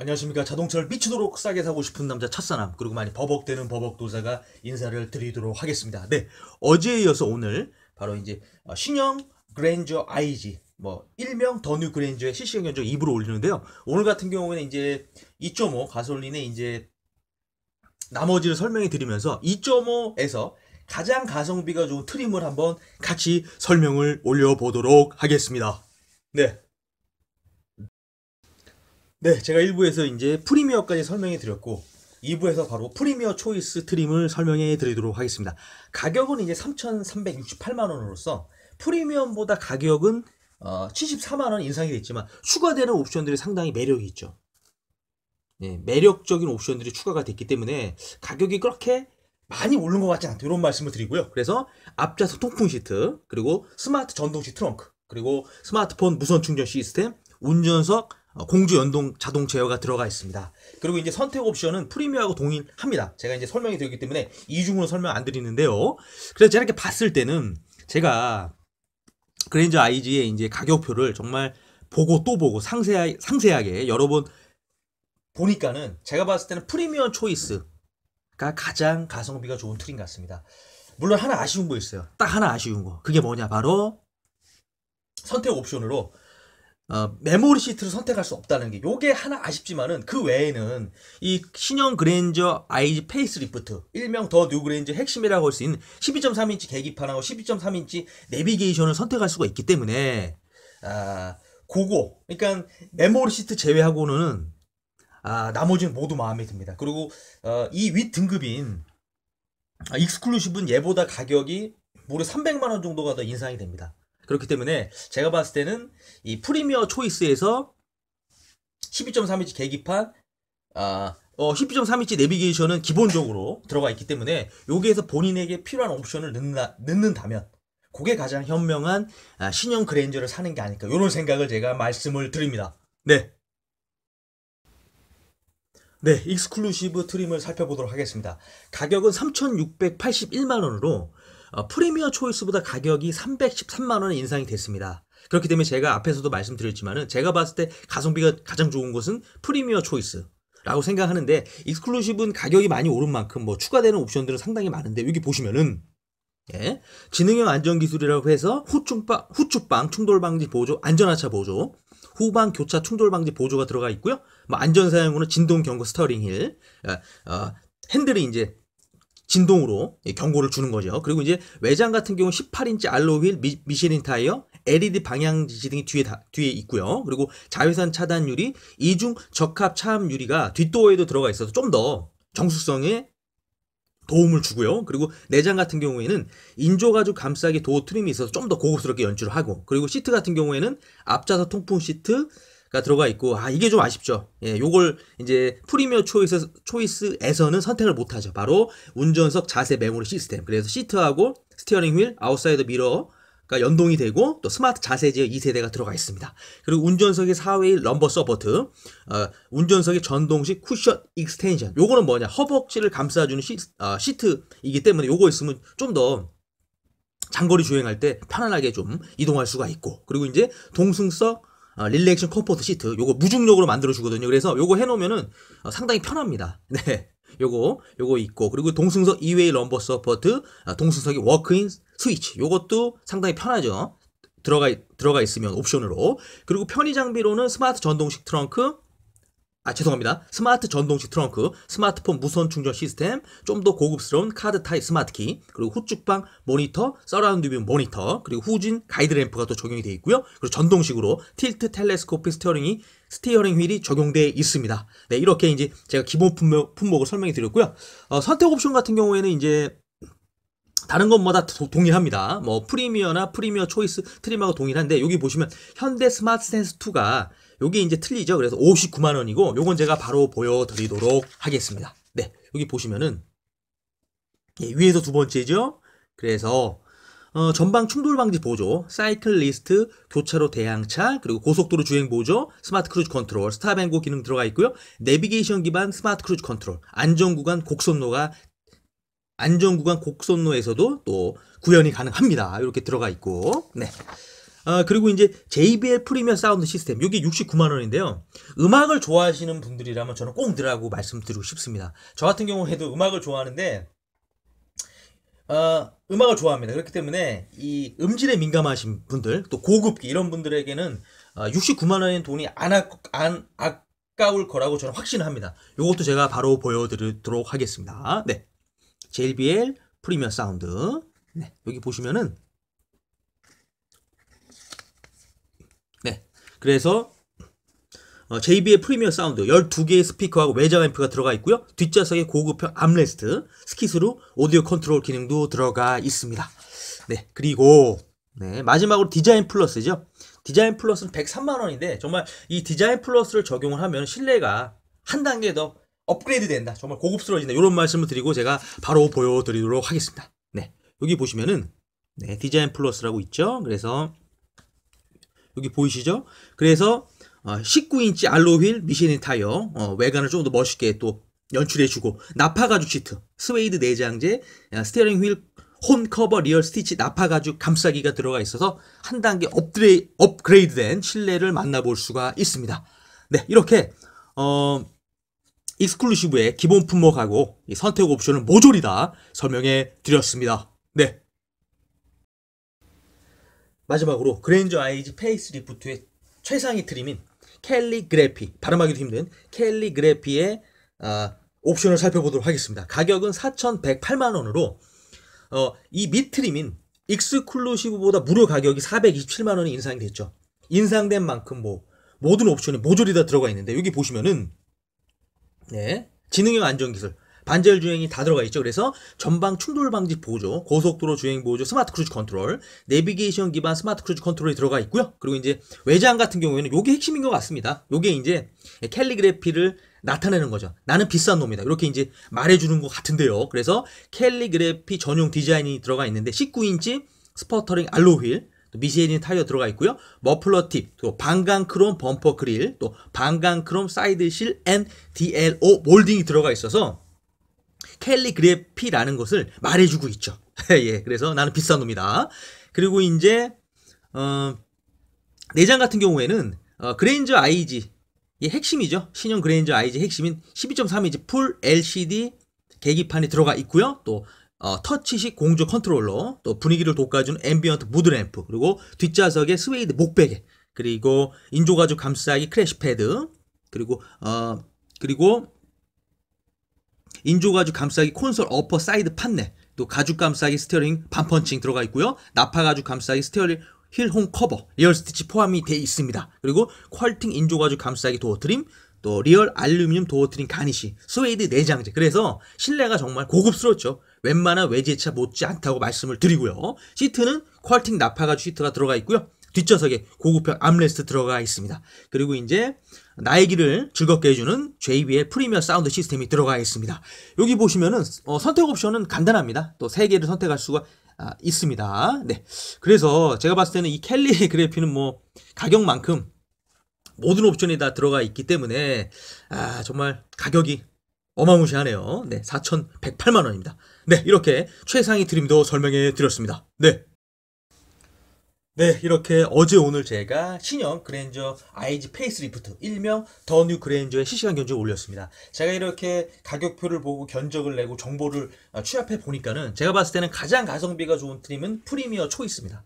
안녕하십니까 자동차를 미치도록 싸게 사고 싶은 남자 첫사람 그리고 많이 버벅대는 버벅도사가 인사를 드리도록 하겠습니다 네 어제에 이어서 오늘 바로 이제 어, 신형 그랜저 IG 뭐 일명 더 뉴 그랜저의 실시간 견적 2부로 올리는데요 오늘 같은 경우에는 이제 2.5 가솔린의 이제 나머지를 설명해 드리면서 2.5에서 가장 가성비가 좋은 트림을 한번 같이 설명을 올려보도록 하겠습니다 네 네, 제가 1부에서 이제 프리미어까지 설명해 드렸고 2부에서 바로 프리미어 초이스 트림을 설명해 드리도록 하겠습니다. 가격은 이제 3,368만 원으로서 프리미엄보다 가격은 어, 74만 원 인상이 됐지만 추가되는 옵션들이 상당히 매력이 있죠. 네, 매력적인 옵션들이 추가가 됐기 때문에 가격이 그렇게 많이 오른 것 같지 않다 이런 말씀을 드리고요. 그래서 앞좌석 통풍 시트 그리고 스마트 전동식 트렁크 그리고 스마트폰 무선 충전 시스템 운전석 어, 공주 연동 자동 제어가 들어가 있습니다. 그리고 이제 선택 옵션은 프리미어하고 동일합니다. 제가 이제 설명이 되기 때문에 이중으로 설명 안 드리는데요. 그래서 제가 이렇게 봤을 때는 제가 그랜저 IG의 이제 가격표를 정말 보고 또 보고 상세하, 상세하게 여러 번 보니까는 제가 봤을 때는 프리미어 초이스가 가장 가성비가 좋은 트림 같습니다. 물론 하나 아쉬운 거 있어요. 딱 하나 아쉬운 거. 그게 뭐냐? 바로 선택 옵션으로 어, 메모리 시트를 선택할 수 없다는 게 요게 하나 아쉽지만은 그 외에는 이 신형 그랜저 IG 페이스리프트 일명 더 뉴그랜저 핵심이라고 할 수 있는 12.3인치 계기판하고 12.3인치 내비게이션을 선택할 수가 있기 때문에 아 고거 그러니까 메모리 시트 제외하고는 아 나머지는 모두 마음에 듭니다. 그리고 어, 이 윗 등급인 아, 익스클루시브는 얘보다 가격이 무려 300만 원 정도가 더 인상이 됩니다. 그렇기 때문에 제가 봤을 때는 이 프리미어 초이스에서 12.3인치 계기판 아, 어, 12.3인치 내비게이션은 기본적으로 들어가 있기 때문에 여기에서 본인에게 필요한 옵션을 넣는다, 넣는다면 그게 가장 현명한 아, 신형 그랜저를 사는 게 아닐까 이런 생각을 제가 말씀을 드립니다. 네. 네, 익스클루시브 트림을 살펴보도록 하겠습니다. 가격은 3,681만 원으로 어, 프리미어 초이스보다 가격이 313만 원 인상이 됐습니다. 그렇기 때문에 제가 앞에서도 말씀드렸지만은 제가 봤을 때 가성비가 가장 좋은 것은 프리미어 초이스. 라고 생각하는데 익스클루시브는 가격이 많이 오른 만큼 뭐 추가되는 옵션들은 상당히 많은데 여기 보시면은 예, 지능형 안전기술이라고 해서 후충방, 후추방 충돌방지 보조, 안전하차 보조, 후방 교차 충돌방지 보조가 들어가 있고요. 뭐안전사용으로 진동 경고 스터링 힐, 어, 어, 핸들이 이제 진동으로 경고를 주는 거죠. 그리고 이제 외장 같은 경우 18인치 알로휠 미, 미쉐린 타이어, LED 방향 지시 등이 뒤에 다, 뒤에 있고요. 그리고 자외선 차단유리, 이중 적합 차압 유리가 뒷도어에도 들어가 있어서 좀 더 정숙성에 도움을 주고요. 그리고 내장 같은 경우에는 인조가죽 감싸기 도어 트림이 있어서 좀 더 고급스럽게 연출을 하고 그리고 시트 같은 경우에는 앞좌석 통풍 시트, 가 들어가 있고 아 이게 좀 아쉽죠. 예, 요걸 이제 프리미어 초이스 초이스에서는 선택을 못 하죠. 바로 운전석 자세 메모리 시스템. 그래서 시트하고 스티어링 휠, 아웃사이드 미러가 연동이 되고 또 스마트 자세 제어 2세대가 들어가 있습니다. 그리고 운전석의 4웨이 럼버 서버트 어, 운전석의 전동식 쿠션 익스텐션. 요거는 뭐냐? 허벅지를 감싸주는 시, 어, 시트이기 때문에 요거 있으면 좀 더 장거리 주행할 때 편안하게 좀 이동할 수가 있고 그리고 이제 동승석 어, 릴렉션 컴포트 시트 요거 무중력으로 만들어 주거든요. 그래서 요거 해놓으면은 어, 상당히 편합니다. 네. 요거 요거 있고 그리고 동승석 2웨이 럼버 서포트 아, 동승석이 워크인 스위치 요것도 상당히 편하죠. 들어가 들어가 있으면 옵션으로 그리고 편의 장비로는 스마트 전동식 트렁크 아 죄송합니다. 스마트 전동식 트렁크, 스마트폰 무선 충전 시스템, 좀 더 고급스러운 카드 타입 스마트키, 그리고 후축방 모니터, 서라운드 뷰 모니터, 그리고 후진 가이드 램프가 또 적용이 되어 있고요. 그리고 전동식으로 틸트 텔레스코피 스티어링이 스티어링 휠이 적용되어 있습니다. 네 이렇게 이제 제가 기본 품목, 품목을 설명해 드렸고요. 어, 선택 옵션 같은 경우에는 이제 다른 것마다 동일합니다. 뭐 프리미어나 프리미어 초이스 트림하고 동일한데 여기 보시면 현대 스마트 센스 2가 요게 이제 틀리죠. 그래서 59만 원이고 요건 제가 바로 보여드리도록 하겠습니다. 네, 여기 보시면은 예, 위에서 두 번째죠. 그래서 어, 전방 충돌 방지 보조, 사이클 리스트, 교차로 대항차, 그리고 고속도로 주행 보조, 스마트 크루즈 컨트롤, 스타뱅고 기능 들어가 있고요. 내비게이션 기반 스마트 크루즈 컨트롤, 안전 구간 곡선로가 안전 구간 곡선로에서도 또 구현이 가능합니다. 이렇게 들어가 있고, 네. 아, 그리고 이제 JBL 프리미엄 사운드 시스템. 이게 69만 원인데요. 음악을 좋아하시는 분들이라면 저는 꼭드라고 말씀드리고 싶습니다. 저 같은 경우에도 음악을 좋아하는데 어, 음악을 좋아합니다. 그렇기 때문에 이 음질에 민감하신 분들, 또 고급기 이런 분들에게는 어, 69만 원의 돈이 안, 아, 안 아까울 거라고 저는 확신합니다. 이것도 제가 바로 보여드리도록 하겠습니다. 네, JBL 프리미엄 사운드. 네, 여기 보시면은 그래서 어, j b l 프리미어 사운드 12개의 스피커하고 외장 앰프가 들어가 있고요. 뒷좌석에 고급형 암레스트, 스키스루, 오디오 컨트롤 기능도 들어가 있습니다. 네, 그리고 네, 마지막으로 디자인 플러스죠. 디자인 플러스는 103만 원인데 정말 이 디자인 플러스를 적용을 하면 실내가 한 단계 더 업그레이드 된다. 정말 고급스러워진다. 이런 말씀을 드리고 제가 바로 보여드리도록 하겠습니다. 네, 여기 보시면은 네, 디자인 플러스라고 있죠. 그래서 여기 보이시죠? 그래서 19인치 어, 알로휠 미쉐린 타이어 어, 외관을 좀 더 멋있게 또 연출해주고 나파 가죽 시트, 스웨이드 내장재, 스테어링 휠, 혼 커버, 리얼 스티치, 나파 가죽 감싸기가 들어가 있어서 한 단계 업드레이, 업그레이드된 실내를 만나볼 수가 있습니다. 네, 이렇게 어, 익스클루시브의 기본 품목하고 선택 옵션은 모조리 다 설명해 드렸습니다. 네, 마지막으로 그랜저 아이즈 페이스 리프트의 최상위 트림인 캘리그래피 발음하기도 힘든 캘리그래피의 어, 아, 옵션을 살펴보도록 하겠습니다. 가격은 4,108만원으로 어, 이미트림인 익스클루시브보다 무료 가격이 427만원이 인상됐죠. 인상된 만큼 뭐 모든 옵션이 모조리 다 들어가 있는데 여기 보시면은 네 지능형 안전기술 안전 주행이 다 들어가 있죠. 그래서 전방 충돌 방지 보조, 고속도로 주행 보조, 스마트 크루즈 컨트롤, 내비게이션 기반 스마트 크루즈 컨트롤이 들어가 있고요. 그리고 이제 외장 같은 경우에는 요게 핵심인 것 같습니다. 요게 이제 캘리그래피를 나타내는 거죠. 나는 비싼 놈이다. 이렇게 이제 말해주는 것 같은데요. 그래서 캘리그래피 전용 디자인이 들어가 있는데 19인치 스퍼터링 알로휠, 미쉐린 타이어 들어가 있고요. 머플러 팁, 또 방광 크롬 범퍼 그릴, 또 방광 크롬 사이드 실앤 DLO 몰딩이 들어가 있어서 캘리그래피라는 것을 말해주고 있죠. 예, 그래서 나는 비싼 놈이다. 그리고 이제 어, 내장 같은 경우에는 어, 그레인저 IG 이 핵심이죠. 신형 그레인저 IG 핵심인 12.3인치 풀 LCD 계기판이 들어가 있고요. 또 어, 터치식 공조 컨트롤러, 또 분위기를 돋궈주는 앰비언트 무드램프, 그리고 뒷좌석에 스웨이드 목베개, 그리고 인조가죽 감싸기 크래시 패드, 그리고 어, 그리고 인조 가죽 감싸기 콘솔 어퍼 사이드 판넬, 또 가죽 감싸기 스티어링 반펀칭 들어가 있고요. 나파 가죽 감싸기 스티어링 힐 홈 커버, 리얼 스티치 포함이 되어 있습니다. 그리고 퀄팅 인조 가죽 감싸기 도어 트림, 또 리얼 알루미늄 도어 트림 가니시, 스웨이드 내장재. 그래서 실내가 정말 고급스럽죠. 웬만한 외제차 못지 않다고 말씀을 드리고요. 시트는 퀄팅 나파 가죽 시트가 들어가 있고요. 뒷좌석에 고급형 암레스트 들어가 있습니다. 그리고 이제 나의 길을 즐겁게 해주는 JBL 프리미어 사운드 시스템이 들어가 있습니다. 여기 보시면은 어, 선택 옵션은 간단합니다. 또 세 개를 선택할 수가 아, 있습니다. 네, 그래서 제가 봤을 때는 이 켈리 그래피는 뭐 가격만큼 모든 옵션이 다 들어가 있기 때문에 아, 정말 가격이 어마무시하네요. 네, 4,108만 원입니다. 네, 이렇게 최상위 드림도 설명해 드렸습니다. 네. 네, 이렇게 어제 오늘 제가 신형 그랜저 IG 페이스리프트, 일명 더 뉴 그랜저의 실시간 견적을 올렸습니다. 제가 이렇게 가격표를 보고 견적을 내고 정보를 아, 취합해 보니까는 제가 봤을 때는 가장 가성비가 좋은 트림은 프리미어 초이스입니다.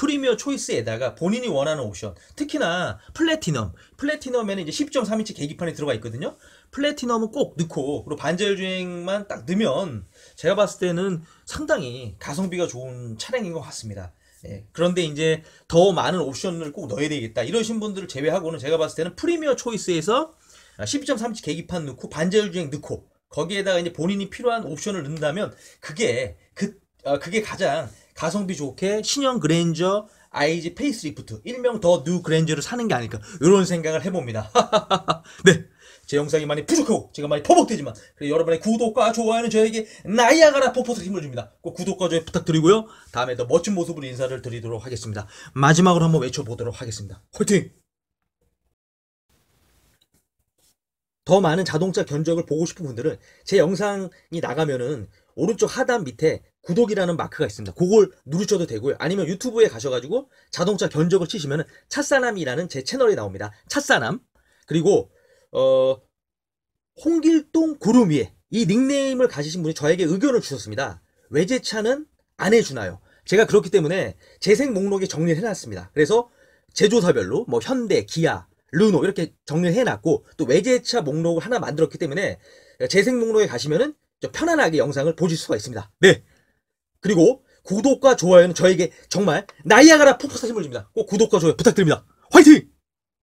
프리미어 초이스에다가 본인이 원하는 옵션, 특히나 플래티넘, 플래티넘에는 이제 10.3인치 계기판이 들어가 있거든요. 플래티넘은 꼭 넣고 그리고 반자율 주행만 딱 넣으면 제가 봤을 때는 상당히 가성비가 좋은 차량인 것 같습니다. 예, 그런데 이제 더 많은 옵션을 꼭 넣어야 되겠다. 이러신 분들을 제외하고는 제가 봤을 때는 프리미어 초이스에서 12.3인치 계기판 넣고 반자율 주행 넣고 거기에다가 이제 본인이 필요한 옵션을 넣는다면 그게 그 어, 그게 가장 가성비 좋게 신형 그랜저 IG 페이스리프트 일명 더 뉴 그랜저를 사는 게 아닐까 이런 생각을 해봅니다. 네. 제 영상이 많이 부족하고 제가 많이 퍼벅되지만 그래 여러분의 구독과 좋아요는 저에게 나이아가라 폭포수 힘을 줍니다. 꼭 구독과 좋아요 부탁드리고요. 다음에 더 멋진 모습으로 인사를 드리도록 하겠습니다. 마지막으로 한번 외쳐보도록 하겠습니다. 화이팅! 더 많은 자동차 견적을 보고 싶은 분들은 제 영상이 나가면은 오른쪽 하단 밑에 구독이라는 마크가 있습니다. 그걸 누르셔도 되고요. 아니면 유튜브에 가셔가지고 자동차 견적을 치시면 은 찻사람이라는 제 채널이 나옵니다. 찻사람 그리고 어, 홍길동 구름 위에 이 닉네임을 가지신 분이 저에게 의견을 주셨습니다. 외제차는 안 해주나요? 제가 그렇기 때문에 재생 목록에 정리를 해놨습니다. 그래서 제조사별로 뭐 현대, 기아, 르노 이렇게 정리를 해놨고 또 외제차 목록을 하나 만들었기 때문에 재생 목록에 가시면은 편안하게 영상을 보실 수가 있습니다. 네. 그리고 구독과 좋아요는 저에게 정말 나이아가라 폭포 사슴을 줍니다. 꼭 구독과 좋아요 부탁드립니다. 화이팅!